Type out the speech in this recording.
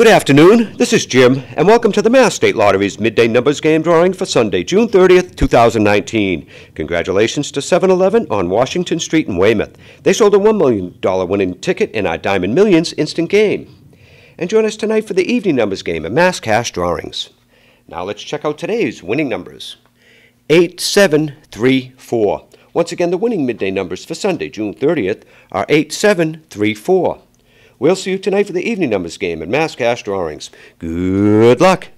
Good afternoon. This is Jim, and welcome to the Mass State Lottery's midday numbers game drawing for Sunday, June 30th, 2019. Congratulations to 7 Eleven on Washington Street in Weymouth. They sold a $1 million winning ticket in our Diamond Millions instant game. And join us tonight for the evening numbers game and Mass Cash drawings. Now let's check out today's winning numbers 8734. Once again, the winning midday numbers for Sunday, June 30th, are 8734. We'll see you tonight for the evening numbers game and mass cash drawings. Good luck!